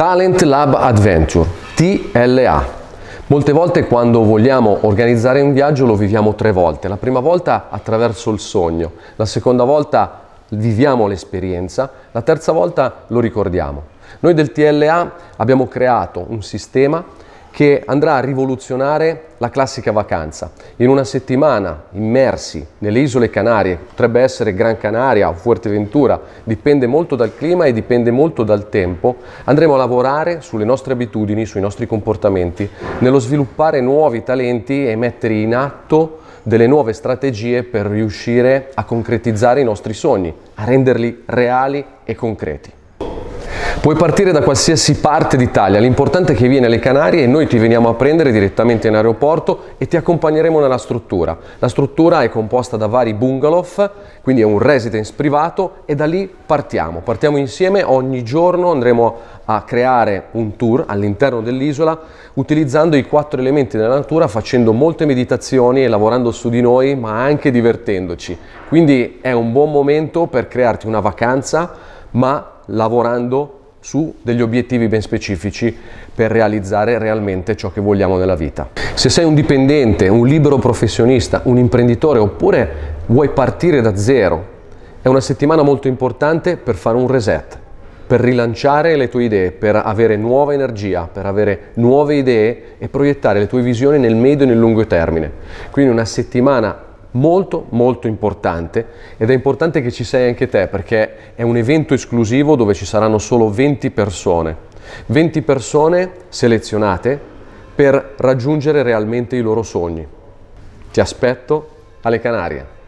Talent Lab Adventure, TLA. Molte volte quando vogliamo organizzare un viaggio lo viviamo tre volte. La prima volta attraverso il sogno, la seconda volta viviamo l'esperienza, la terza volta lo ricordiamo. Noi del TLA abbiamo creato un sistema che andrà a rivoluzionare la classica vacanza. In una settimana immersi nelle isole Canarie, potrebbe essere Gran Canaria o Fuerteventura, dipende molto dal clima e dipende molto dal tempo, andremo a lavorare sulle nostre abitudini, sui nostri comportamenti, nello sviluppare nuovi talenti e mettere in atto delle nuove strategie per riuscire a concretizzare i nostri sogni, a renderli reali e concreti. Puoi partire da qualsiasi parte d'Italia, l'importante è che vieni alle Canarie e noi ti veniamo a prendere direttamente in aeroporto e ti accompagneremo nella struttura. La struttura è composta da vari bungalow, quindi è un residence privato e da lì partiamo. Partiamo insieme, ogni giorno andremo a creare un tour all'interno dell'isola utilizzando i quattro elementi della natura, facendo molte meditazioni e lavorando su di noi, ma anche divertendoci. Quindi è un buon momento per crearti una vacanza, ma lavorando su degli obiettivi ben specifici per realizzare realmente ciò che vogliamo nella vita. Se sei un dipendente, un libero professionista, un imprenditore oppure vuoi partire da zero, è una settimana molto importante per fare un reset, per rilanciare le tue idee, per avere nuova energia, per avere nuove idee e proiettare le tue visioni nel medio e nel lungo termine. Quindi una settimana molto molto importante ed è importante che ci sei anche te perché è un evento esclusivo dove ci saranno solo 20 persone, 20 persone selezionate per raggiungere realmente i loro sogni. Ti aspetto alle Canarie.